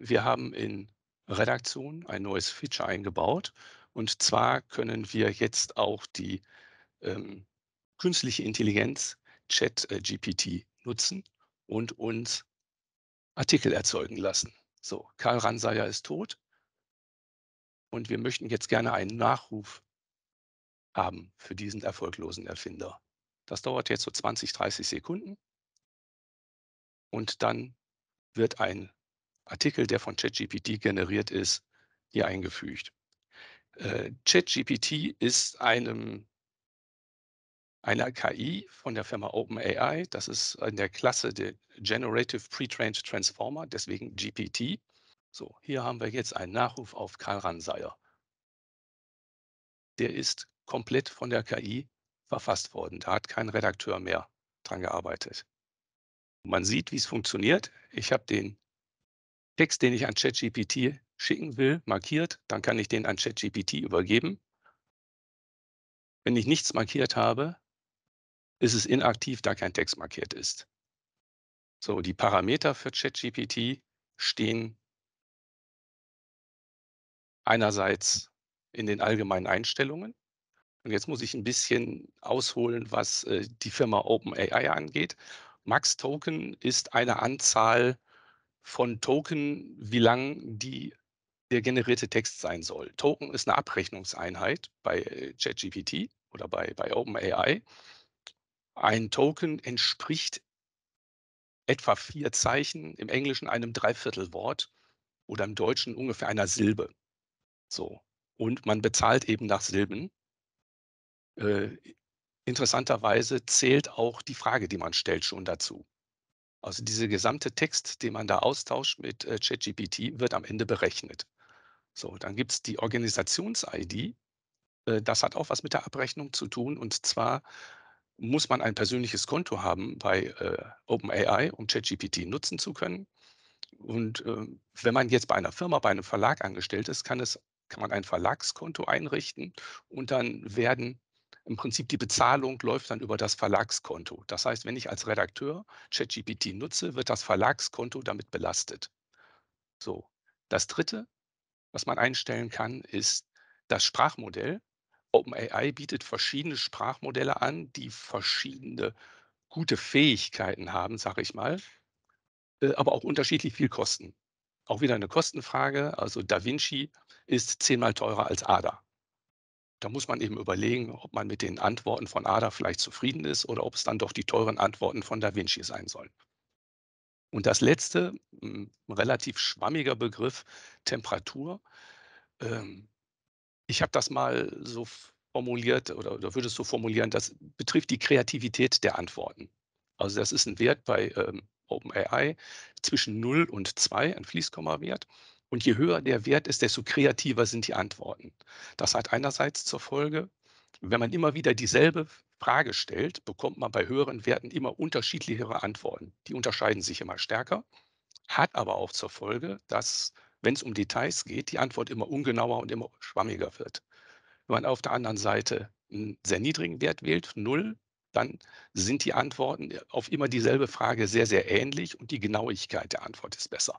wir haben in Redaktion ein neues Feature eingebaut. Und zwar können wir jetzt auch die ähm, künstliche Intelligenz Chat äh, nutzen und uns Artikel erzeugen lassen. So, Karl Ranseier ist tot und wir möchten jetzt gerne einen Nachruf haben für diesen erfolglosen Erfinder. Das dauert jetzt so 20, 30 Sekunden und dann wird ein Artikel, der von ChatGPT generiert ist, hier eingefügt. Äh, ChatGPT ist einem, einer KI von der Firma OpenAI. Das ist in der Klasse der Generative Pre-Trained Transformer, deswegen GPT. So, hier haben wir jetzt einen Nachruf auf Karl Ranseier. Der ist komplett von der KI verfasst worden. Da hat kein Redakteur mehr dran gearbeitet. Man sieht, wie es funktioniert. Ich habe den Text, den ich an ChatGPT schicken will, markiert, dann kann ich den an ChatGPT übergeben. Wenn ich nichts markiert habe, ist es inaktiv, da kein Text markiert ist. So, die Parameter für ChatGPT stehen einerseits in den allgemeinen Einstellungen. Und jetzt muss ich ein bisschen ausholen, was äh, die Firma OpenAI angeht. Max Token ist eine Anzahl von Token, wie lang die, der generierte Text sein soll. Token ist eine Abrechnungseinheit bei äh, ChatGPT oder bei, bei OpenAI. Ein Token entspricht etwa vier Zeichen, im Englischen einem Dreiviertelwort oder im Deutschen ungefähr einer Silbe. So. Und man bezahlt eben nach Silben. Äh, interessanterweise zählt auch die Frage, die man stellt, schon dazu. Also dieser gesamte Text, den man da austauscht mit äh, ChatGPT, wird am Ende berechnet. So, dann gibt es die Organisations-ID. Äh, das hat auch was mit der Abrechnung zu tun. Und zwar muss man ein persönliches Konto haben bei äh, OpenAI, um ChatGPT nutzen zu können. Und wenn man jetzt bei einer Firma, bei einem Verlag angestellt ist, kann, es, kann man ein Verlagskonto einrichten und dann werden im Prinzip die Bezahlung läuft dann über das Verlagskonto. Das heißt, wenn ich als Redakteur ChatGPT nutze, wird das Verlagskonto damit belastet. So, das Dritte, was man einstellen kann, ist das Sprachmodell. OpenAI bietet verschiedene Sprachmodelle an, die verschiedene gute Fähigkeiten haben, sage ich mal, äh, aber auch unterschiedlich viel kosten. Auch wieder eine Kostenfrage. Also DaVinci ist zehnmal teurer als Ada da muss man eben überlegen, ob man mit den Antworten von ADA vielleicht zufrieden ist oder ob es dann doch die teuren Antworten von Da Vinci sein sollen. Und das letzte, ein hm, relativ schwammiger Begriff, Temperatur. Ähm, ich habe das mal so formuliert oder, oder würde es so formulieren, das betrifft die Kreativität der Antworten. Also das ist ein Wert bei ähm, OpenAI zwischen 0 und 2, ein Fließkomma-Wert. Und je höher der Wert ist, desto kreativer sind die Antworten. Das hat einerseits zur Folge, wenn man immer wieder dieselbe Frage stellt, bekommt man bei höheren Werten immer unterschiedlichere Antworten. Die unterscheiden sich immer stärker, hat aber auch zur Folge, dass, wenn es um Details geht, die Antwort immer ungenauer und immer schwammiger wird. Wenn man auf der anderen Seite einen sehr niedrigen Wert wählt, 0, dann sind die Antworten äh, auf immer dieselbe Frage sehr, sehr ähnlich und die Genauigkeit der Antwort ist besser.